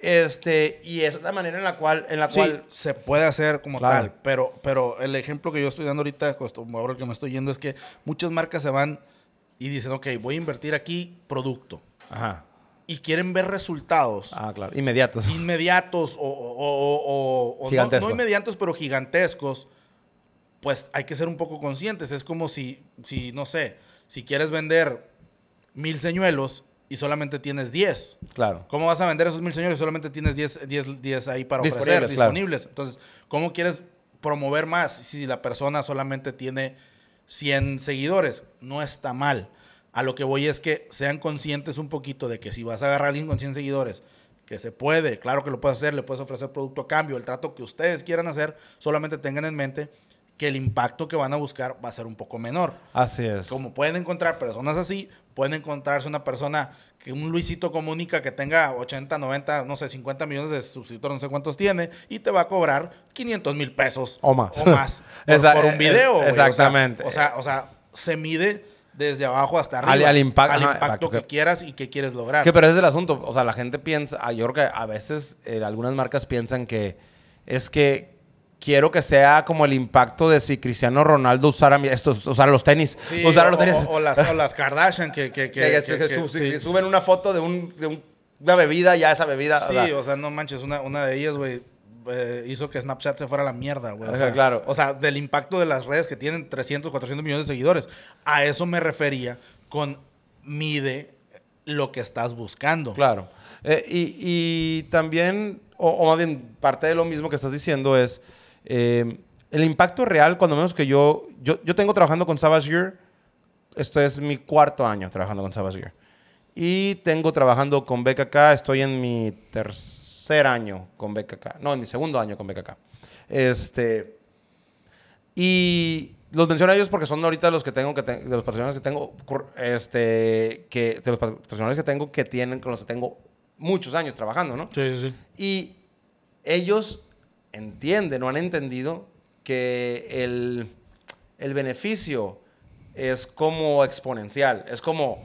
Este, y es la manera en la cual, en la se puede hacer como tal. Pero, pero el ejemplo que yo estoy dando ahorita, ahora que me estoy yendo, es que muchas marcas se van y dicen, ok, voy a invertir aquí producto. Ajá. Y quieren ver resultados. Ah, claro. Inmediatos. Inmediatos o, o, no, inmediatos, pero gigantescos pues hay que ser un poco conscientes. Es como si, si no sé, si quieres vender mil señuelos y solamente tienes 10. Claro. ¿Cómo vas a vender esos mil señuelos y solamente tienes 10, ahí para ofrecer, disponibles? disponibles? Entonces, ¿cómo quieres promover más si la persona solamente tiene 100 seguidores? No está mal. A lo que voy es que sean conscientes un poquito de que si vas a agarrar a alguien con 100 seguidores, que se puede, claro que lo puedes hacer, le puedes ofrecer producto a cambio, el trato que ustedes quieran hacer, solamente tengan en mente que el impacto que van a buscar va a ser un poco menor. Así es. Como pueden encontrar personas así, pueden encontrarse una persona que un Luisito comunica que tenga 80, 90, no sé, 50 millones de suscriptores, no sé cuántos tiene, y te va a cobrar 500 mil pesos. O más. O más. por, un eh, video. exactamente. O sea, o sea, se mide desde abajo hasta arriba. Al, impacto que, quieras y que quieres lograr. Que pero es el asunto. O sea, la gente piensa, ah, yo creo que a veces eh, algunas marcas piensan que es que quiero que sea como el impacto de si Cristiano Ronaldo usara estos, los tenis. O, las, Kardashian que, suben una foto de, una bebida, ya esa bebida. Sí, o sea, no manches, una, una de ellas, güey. Eh, hizo que Snapchat se fuera a la mierda, güey. O sea, claro. O sea, del impacto de las redes que tienen 300, 400 millones de seguidores. A eso me refería con mide lo que estás buscando. Claro. Eh, y, también, o, más bien, parte de lo mismo que estás diciendo es, Em, el impacto real, cuando menos que yo, yo, yo tengo trabajando con Savage Gear, esto es mi cuarto año trabajando con Savage Gear. Y tengo trabajando con BKK, estoy en mi tercer año con BKK, no, en mi segundo año con BKK. Este, y los menciono a ellos porque son ahorita los que tengo que de los patrocinadores que tengo este que de los patrocinadores que tengo que tienen con los que tengo muchos años trabajando, ¿no? Sí, sí. Y ellos entienden o han entendido que el, beneficio es como exponencial, es como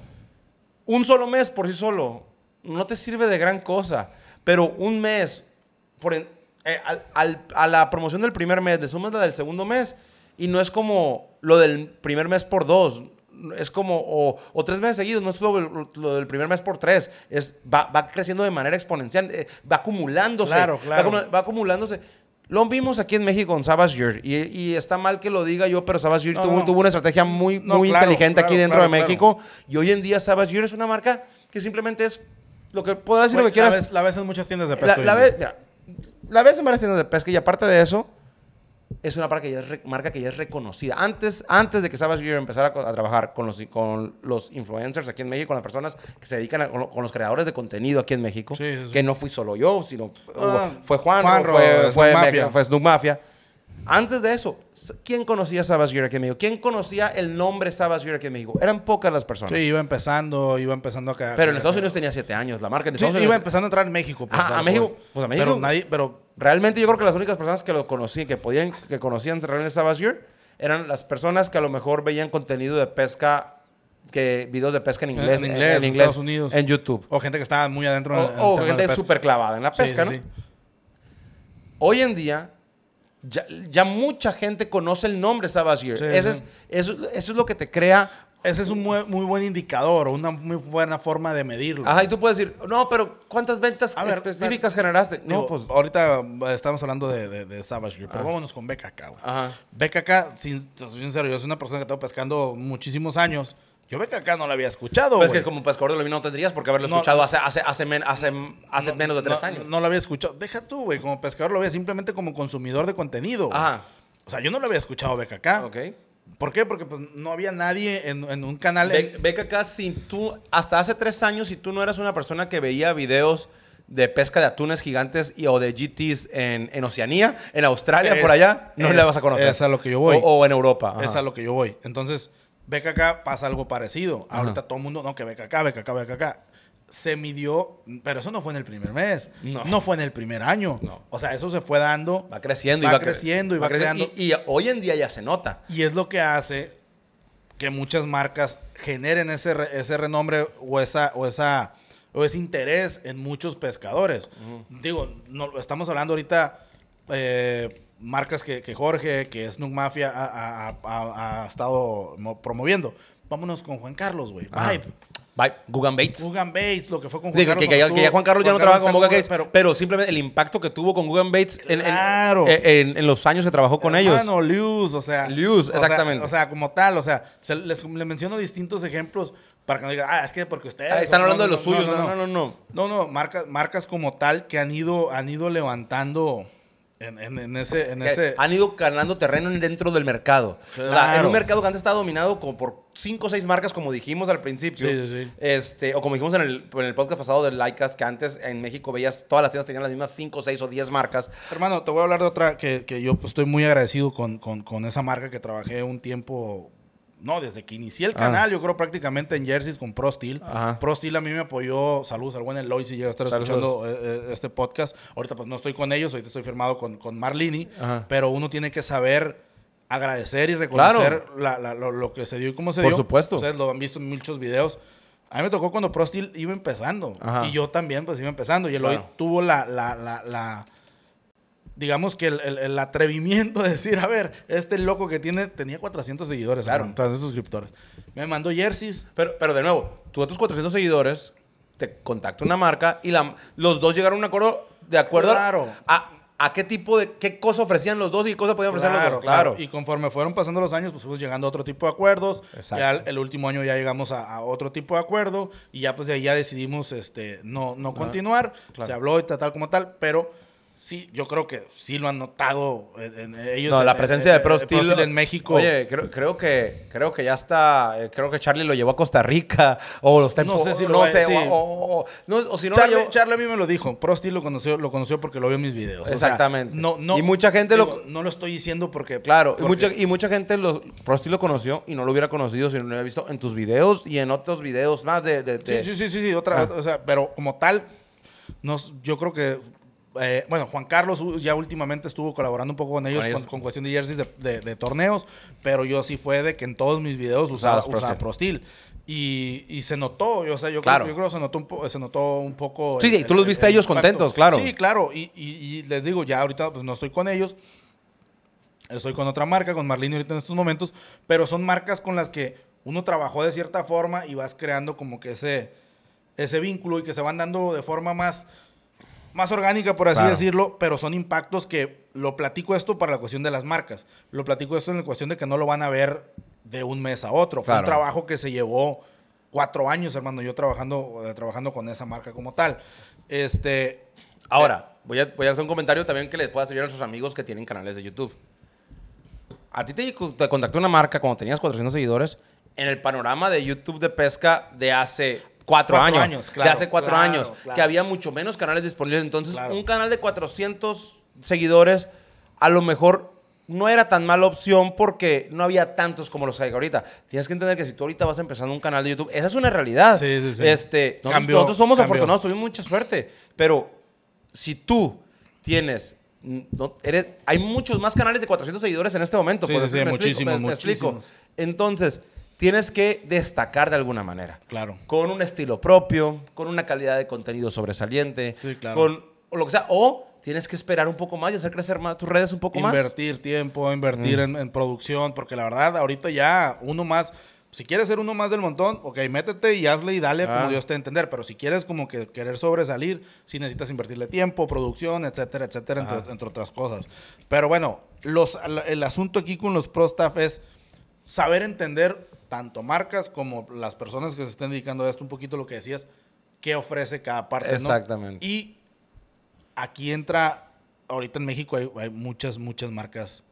un solo mes por sí solo no te sirve de gran cosa, pero un mes, por, eh, a la promoción del primer mes, le sumas la del segundo mes y no es como lo del primer mes por dos, es como, o, tres meses seguidos, no es lo, del primer mes por tres, es, va, va creciendo de manera exponencial, eh, va acumulándose. Claro, claro. Va, acumulándose. Lo vimos aquí en México con Savage Gear, y, está mal que lo diga yo, pero Savage Gear tuvo, una estrategia muy, muy inteligente aquí dentro de México, y hoy en día Savage Gear es una marca que simplemente es lo que decir lo que quieras. La ves, la en muchas tiendas de pesca. La, la ves en varias tiendas de pesca, y aparte de eso, es una marca que ya es, marca que ya es reconocida. Antes, antes de que Savage Gear empezara a, trabajar con los, con los influencers aquí en México, con las personas que se dedican con, los creadores de contenido aquí en México, que no fui solo yo, sino ah, fue Juan, fue Snoop Mafia antes de eso, ¿quién conocía Savage Gear aquí en México? ¿Quién conocía el nombre Savage Gear aquí en México? Eran pocas las personas. Sí, iba empezando, iba empezando a caer... Pero en Estados Unidos tenía siete años, la marca Estados sí, iba empezando a entrar en México. Pues, ah, a México. Pues a México. Pero nadie, Realmente yo creo que las únicas personas que lo conocían, que podían, que conocían realmente Savage Gear, eran las personas que a lo mejor veían contenido de pesca que videos de pesca en inglés, en, inglés, en, Estados Unidos, en YouTube. O gente que estaba muy adentro. O, pesca. o gente súper clavada en la pesca, sí, ¿no? Sí. Hoy en día, ya, mucha gente conoce el nombre Savage Gear. Es, eso, es lo que te crea ese es un muy, buen indicador, una muy buena forma de medirlo. Ajá, y tú puedes decir, no, pero ¿cuántas ventas específicas generaste? no, pues. Ahorita eh, estamos hablando de, Savage Gear, pero vámonos con BKK, güey. BKK, sin, soy sincero, yo soy una persona que tengo pescando muchísimos años yo acá no la había escuchado. Pues es que como pescador de mismo no tendrías porque haberlo escuchado hace, hace, hace, hace, menos de tres años. No la había escuchado. Deja tú, güey. Como pescador lo veía simplemente como consumidor de contenido. Ajá. O sea, yo no lo había escuchado BKK. Ok. ¿Por qué? Porque pues, no había nadie en, un canal. BKK, si tú, hasta hace tres años, si tú no eras una persona que veía videos de pesca de atunes gigantes y, o de GTs en, en Oceanía, en Australia, por allá, no le la vas a conocer. Es a lo que yo voy. O, en Europa. Es a lo que yo voy. Entonces, acá pasa algo parecido. Ahorita todo el mundo, no, que ve que ve que acá Se midió, pero eso no fue en el primer mes, no, no fue en el primer año. O sea, eso se fue dando. Va creciendo y va creciendo y va, creciendo. Y, hoy en día ya se nota. Y es lo que hace que muchas marcas generen ese, renombre o esa, o esa o ese interés en muchos pescadores. Digo, no, estamos hablando ahorita eh, marcas que, Jorge, que Snook Mafia ha, estado promoviendo. Vámonos con Juan Carlos, güey. Vibe. Vibe. Gugan Bates. Gugan Bates, lo que fue con Juan Carlos. Que, que, ya, Juan Carlos ya no trabaja con Boca Gates, pero, simplemente el impacto que tuvo con Gugan Bates en, eh, los años que trabajó con ellos. Bueno, Luz. o sea. Lewis, exactamente. O sea, como tal, o sea, les, menciono distintos ejemplos para que no digan, ah, es que porque ustedes. Ah, están hablando de los suyos, no, no, no. No, no, marcas, marcas como tal que han ido, han ido levantando en, ese, en ese... Han ido ganando terreno dentro del mercado. en un mercado que antes estaba dominado como por cinco o seis marcas, como dijimos al principio. Sí, sí, sí. Este, o como dijimos en el, podcast pasado de Laicas, que antes en México veías, todas las tiendas tenían las mismas cinco, seis o diez marcas. Hermano, te voy a hablar de otra que, yo pues, estoy muy agradecido con, con esa marca que trabajé un tiempo no, desde que inicié el ah. canal, yo creo prácticamente en jerseys con Prostil. Prostil a mí me apoyó. Saludos al buen Eloy si llega a estar escuchando eh, eh, este podcast. Ahorita pues no estoy con ellos, ahorita estoy firmado con, Marlini. Pero uno tiene que saber agradecer y reconocer lo, que se dio y cómo se dio. Por supuesto. Ustedes lo han visto en muchos videos. A mí me tocó cuando Prostil iba empezando. Y yo también pues iba empezando. Y Eloy tuvo la, la digamos que el, atrevimiento de decir, a ver, este loco que tiene, tenía 400 seguidores, claro. suscriptores. Me mandó jerseys. Pero, pero de nuevo, tú a tus 400 seguidores te contacta una marca y la, los dos llegaron a un acuerdo de acuerdo claro. a, a qué tipo de qué cosa ofrecían los dos y qué cosa podían ofrecer claro, los dos. Claro. claro. Y conforme fueron pasando los años, pues fuimos llegando a otro tipo de acuerdos. Exacto. el, último año ya llegamos a, otro tipo de acuerdo y ya pues de ahí ya decidimos este, no, no continuar. Se habló y tal, tal como tal, pero Sí, yo creo que sí lo han notado ellos. No, la presencia de Prostil en México. Oye, creo, que creo que ya está, eh, creo que Charlie lo llevó a Costa Rica o los No sé si lo no sé, o, Charlie, a mí me lo dijo. Prostil lo conoció, lo conoció porque lo vio en mis videos. Exactamente. no, no, y mucha gente lo no lo estoy diciendo porque claro, Y, mucha, gente los lo conoció y no lo hubiera conocido si no lo hubiera visto en tus videos y en otros videos más de, Sí, sí, sí, sí, otra, ah. o sea, pero como tal yo creo que eh, bueno, Juan Carlos ya últimamente estuvo colaborando un poco con ellos, con, cuestión de jerseys de, torneos, pero yo sí fue de que en todos mis videos usaba, Usabas Prostil. Y, se notó, yo, o sea, yo, creo, que se notó un, se notó un poco. Sí, sí, tú los viste a ellos contentos, claro. Sí, claro, y, les digo, ya ahorita pues, no estoy con ellos, estoy con otra marca, con Marlene ahorita en estos momentos, pero son marcas con las que uno trabajó de cierta forma y vas creando como que ese, ese vínculo y que se van dando de forma más más orgánica, por así decirlo, pero son impactos que lo platico esto para la cuestión de las marcas. Lo platico esto en la cuestión de que no lo van a ver de un mes a otro. Fue un trabajo que se llevó cuatro años, hermano, yo trabajando, eh, trabajando con esa marca como tal. Este. Ahora, voy, a, voy hacer un comentario también que les pueda servir a sus amigos que tienen canales de YouTube. A ti te, te contactó una marca cuando tenías 400 seguidores en el panorama de YouTube de pesca de hace cuatro, años, de hace cuatro años, que había mucho menos canales disponibles. Entonces, un canal de 400 seguidores, a lo mejor no era tan mala opción porque no había tantos como los hay ahorita. Tienes que entender que si tú ahorita vas empezando un canal de YouTube, esa es una realidad. Sí, sí, sí. Este, nosotros, somos afortunados, tuvimos mucha suerte, pero si tú tienes eres, hay muchos más canales de 400 seguidores en este momento. pues, sí, muchísimos, muchísimos. Entonces, tienes que destacar de alguna manera. Claro. Con un estilo propio, con una calidad de contenido sobresaliente, sí, claro. con lo que sea, o tienes que esperar un poco más y hacer crecer más tus redes un poco más. Invertir tiempo, invertir mm. en, producción, porque la verdad, ahorita ya uno más. Si quieres ser uno más del montón, ok, métete y hazle y dale como ah. Dios te entender. Pero si quieres como que querer sobresalir, sí necesitas invertirle tiempo, producción, etcétera, etcétera, entre, otras cosas. Pero bueno, los, el asunto aquí con los pro staff es saber entender tanto marcas como las personas que se estén dedicando a esto, un poquito lo que decías, qué ofrece cada parte. Exactamente. Y aquí entra, ahorita en México hay, muchas, muchas marcas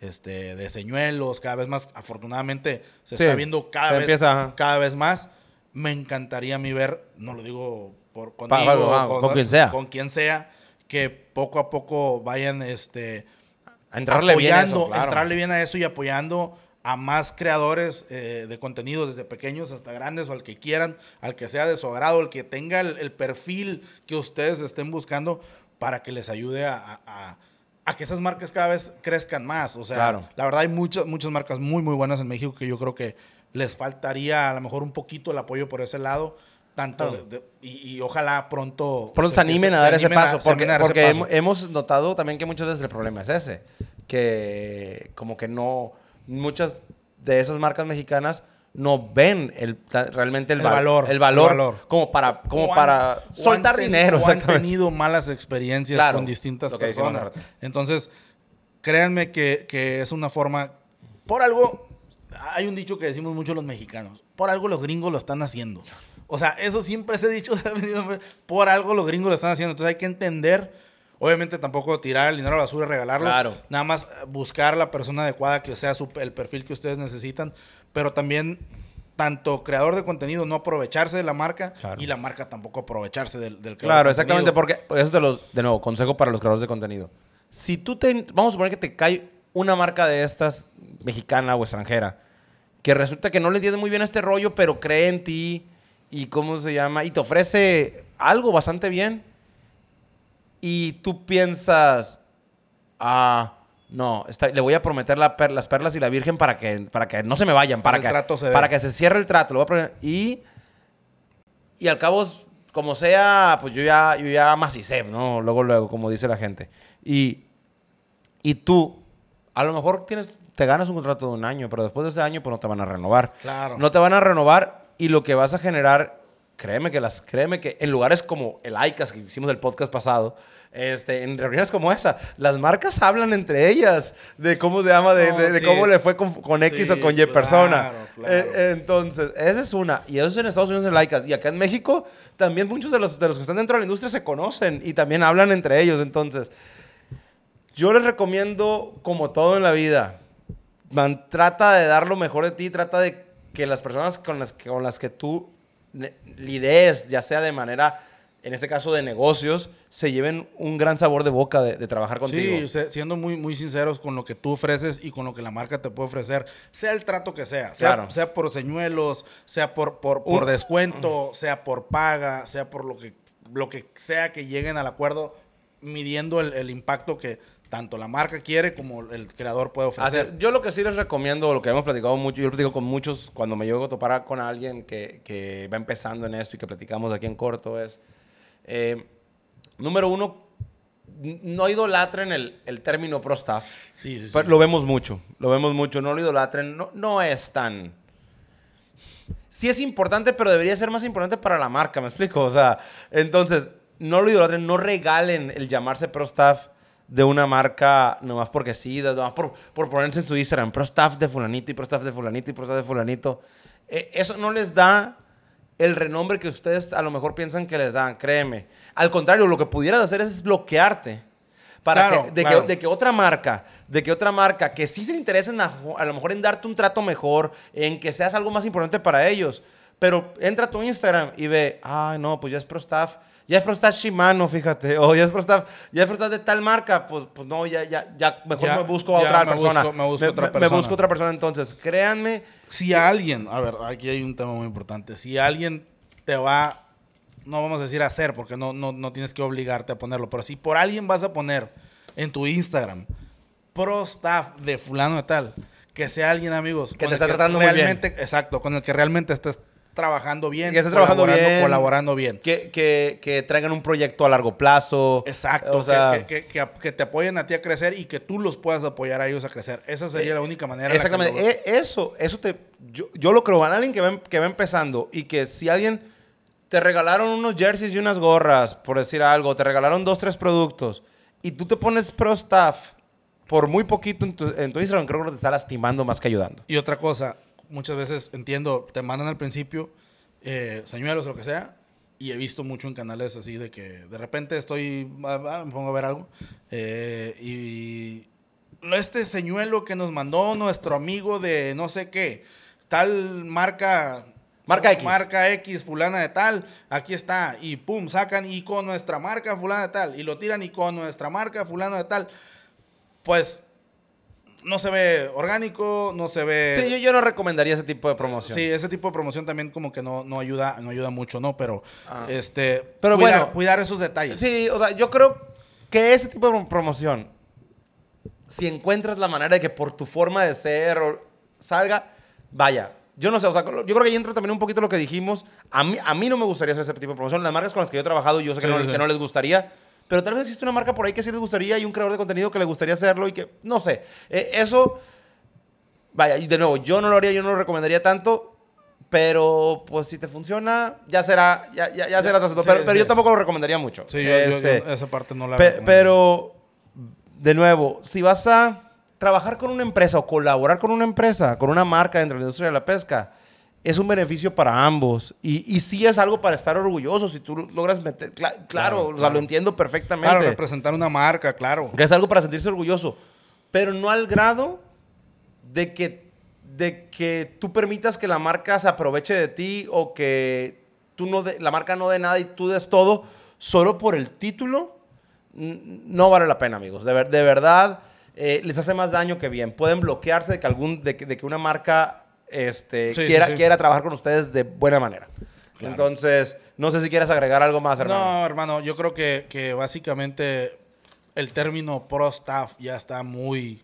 este, de señuelos, cada vez más, afortunadamente se está viendo cada, vez, cada vez más. Me encantaría a mí ver, no lo digo por, conmigo, con, quien sea. que poco a poco vayan este, entrarle apoyando, entrarle bien a eso y apoyando a más creadores eh, de contenido, desde pequeños hasta grandes, o al que quieran, al que sea de su agrado, al que tenga el, perfil que ustedes estén buscando, para que les ayude a, que esas marcas cada vez crezcan más. O sea, la verdad hay muchas, muchas marcas muy, muy buenas en México que yo creo que les faltaría a lo mejor un poquito el apoyo por ese lado. Tanto y, ojalá pronto... Pronto se animen a dar ese paso, porque, porque hemos notado también que muchas veces el problema es ese, que como que no muchas de esas marcas mexicanas no ven el, realmente el, valor, el, valor, Como para, como para soltar dinero. O han tenido malas experiencias con distintas personas. Entonces, créanme que, que es una forma. Por algo, hay un dicho que decimos mucho los mexicanos. Por algo los gringos lo están haciendo. O sea, eso siempre se ha dicho. por algo los gringos lo están haciendo. Entonces hay que entender Obviamente tampoco tirar el dinero a la basura, regalarlo. Claro. Nada más buscar la persona adecuada que sea el perfil que ustedes necesitan. Pero también, tanto creador de contenido no aprovecharse de la marca y la marca tampoco aprovecharse del, del Claro, exactamente, porque eso te de nuevo, consejo para los creadores de contenido. Si tú te, vamos a suponer que te cae una marca de estas, mexicana o extranjera, que resulta que no le entiende muy bien este rollo, pero cree en ti y cómo se llama, y te ofrece algo bastante bien y tú piensas, ah, no, le voy a prometer la las perlas y la virgen para que, para que no se me vayan, para, que, se para que se cierre el trato. y, y al cabo, como sea, pues yo ya, yo ya macicé, ¿no? Luego, luego, como dice la gente. Y, y tú, a lo mejor tienes, te ganas un contrato de un año, pero después de ese año, pues no te van a renovar. Claro. No te van a renovar y lo que vas a generar créeme que las créeme que en lugares como el ICAS que hicimos el podcast pasado este, en reuniones como esa, las marcas hablan entre ellas de cómo se llama, de, cómo le fue con, con X o con Y persona. Claro. Eh, entonces, esa es una. Y eso es en Estados Unidos en laicas. Y acá en México, también muchos de los, de los que están dentro de la industria se conocen y también hablan entre ellos. Entonces, yo les recomiendo, como todo en la vida, man, trata de dar lo mejor de ti, trata de que las personas con las, con las que tú Lidez, ya sea de manera, en este caso de negocios, se lleven un gran sabor de boca de, trabajar contigo. siendo muy, muy sinceros con lo que tú ofreces y con lo que la marca te puede ofrecer, sea el trato que sea, sea, sea por señuelos, sea por, por, descuento, sea por paga, sea por lo que, lo que sea que lleguen al acuerdo, midiendo el impacto que tanto la marca quiere como el creador puede ofrecer. yo lo que sí les recomiendo, lo que hemos platicado mucho, yo lo platico con muchos cuando me llego a topar con alguien que, va empezando en esto y que platicamos aquí en corto, es, eh, número uno, no idolatren el, el término pro staff. Sí, sí, sí. lo vemos mucho, lo vemos mucho, no lo idolatren, no, no es tan... Sí es importante, pero debería ser más importante para la marca, me explico. O sea, entonces, no lo idolatren, no regalen el llamarse pro staff de una marca, nomás porque sí, nomás por, por ponerse en su Instagram, pro staff de fulanito y pro staff de fulanito y pro staff de fulanito. Eh, eso no les da el renombre que ustedes a lo mejor piensan que les dan, créeme. Al contrario, lo que pudieras hacer es bloquearte. Para claro, que, de, que, de, que, otra marca, de que otra marca que sí se interesen a, a, lo mejor en darte un trato mejor, en que seas algo más importante para ellos, pero entra a tu Instagram y ve, ay no, pues ya es pro staff ya está Shimano, fíjate, o ya está, ya de tal marca, pues, pues no, ya, ya, mejor me busco a otra persona. me busco a otra persona. Me busco otra persona, entonces, créanme. Si alguien, a ver, aquí hay un tema muy importante, si alguien te va, no vamos a decir hacer, porque no, no, no tienes que obligarte a ponerlo, pero si por alguien vas a poner en tu Instagram, pro staff de fulano de tal, que sea alguien, amigos, que te está tratando bien. Exacto, con el que realmente estés trabajando bien. Que estén trabajando bien. Colaborando bien. Que, que, que, traigan un proyecto a largo plazo. Exacto. O sea, que, que, te apoyen a ti a crecer y que tú los puedas apoyar a ellos a crecer. Esa sería eh, la única manera. Exactamente. Eh, eso, eso te... Yo, lo creo. A alguien que va, que va empezando y que si alguien te regalaron unos jerseys y unas gorras, por decir algo, te regalaron dos, tres productos, y tú te pones pro staff por muy poquito en tu, en tu Instagram, creo que te está lastimando más que ayudando. Y otra cosa, muchas veces entiendo, te mandan al principio eh, señuelos o lo que sea, y he visto mucho en canales así de que de repente estoy, me pongo a ver algo, eh, y este señuelo que nos mandó nuestro amigo de no sé qué, tal marca Marca X. Marca X, fulana de tal, aquí está. Y pum, sacan y con nuestra marca fulana de tal. Y lo tiran y con nuestra marca fulana de tal. Pues no se ve orgánico, no se ve... Sí, yo, no recomendaría ese tipo de promoción. Sí, ese tipo de promoción también como que no, ayuda, no ayuda mucho, ¿no? Pero, ah. este, Pero cuidar, bueno, cuidar esos detalles. Sí, o sea, yo creo que ese tipo de promoción, si encuentras la manera de que por tu forma de ser salga, vaya. Yo no sé, o sea, yo creo que ahí entra también un poquito lo que dijimos. A mí, no me gustaría hacer ese tipo de promoción. Las marcas con las que yo he trabajado, yo sé que no les gustaría pero tal vez existe una marca por ahí que sí les gustaría y un creador de contenido que le gustaría hacerlo y que, no sé, eh, eso, vaya, y de nuevo, yo no lo haría, yo no lo recomendaría tanto, pero pues si te funciona, ya será, ya, ya, será pero, pero, yo tampoco lo recomendaría mucho. Sí, yo, este, esa parte no la Pero, de nuevo, si vas a trabajar con una empresa o colaborar con una empresa, con una marca dentro de la industria de la pesca, es un beneficio para ambos. Y, y sí es algo para estar orgulloso si tú logras meter. claro, lo entiendo perfectamente. Claro, representar una marca, claro. Que es algo para sentirse orgulloso. Pero no al grado de que, de que tú permitas que la marca se aproveche de ti o que tú no la marca no dé nada y tú des todo solo por el título. No vale la pena, amigos. de, ver, de verdad. Eh, les hace más daño que bien. Pueden bloquearse de que, algún, de de que, una marca este, quiera, quiera trabajar con ustedes de buena manera. Entonces, no sé si quieres agregar algo más, hermano. No, hermano, yo creo que, que básicamente el término pro staff ya está muy...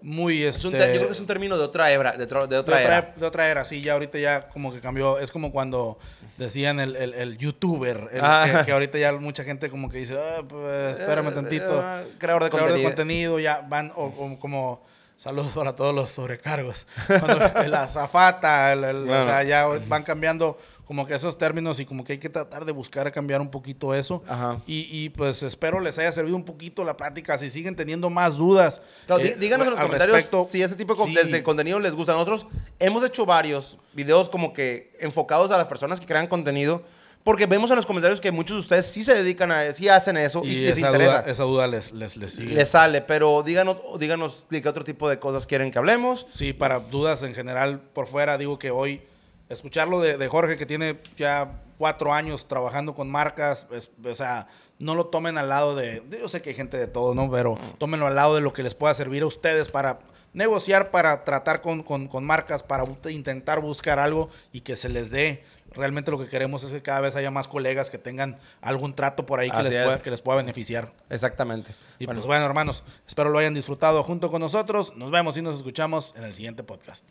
Muy es un, este yo creo que es un término de otra era. De, otra, de otra era. De otra era, sí, ya ahorita ya como que cambió. Es como cuando decían el, el, el youtuber, el, ah. que, ahorita ya mucha gente como que dice, ah, pues, espérame eh, tantito. Eh, creador de contenido. ya van o como Saludos para todos los sobrecargos. la zafata, o sea, ya van cambiando como que esos términos y como que hay que tratar de buscar cambiar un poquito eso. Ajá. Y, pues espero les haya servido un poquito la plática. Si siguen teniendo más dudas, eh, díganos en los comentarios si ese tipo de, contenido les gusta. Nosotros hemos hecho varios videos como que enfocados a las personas que crean contenido porque vemos en los comentarios que muchos de ustedes sí se dedican a sí hacen eso y, esa Duda, esa duda les, les, les sale, pero díganos, díganos de qué otro tipo de cosas quieren que hablemos. Sí, para dudas en general por fuera, digo que hoy escucharlo de, de Jorge que tiene ya cuatro años trabajando con marcas, o sea, no lo tomen al lado de, yo sé que hay gente de todo, ¿no? Pero tómenlo al lado de lo que les pueda servir a ustedes para negociar, para tratar con, con, con marcas, para intentar buscar algo y que se les dé realmente lo que queremos es que cada vez haya más colegas que tengan algún trato por ahí que, les pueda, que les pueda, beneficiar. Exactamente. Y pues bueno, hermanos, espero lo hayan disfrutado junto con nosotros. Nos vemos y nos escuchamos en el siguiente podcast.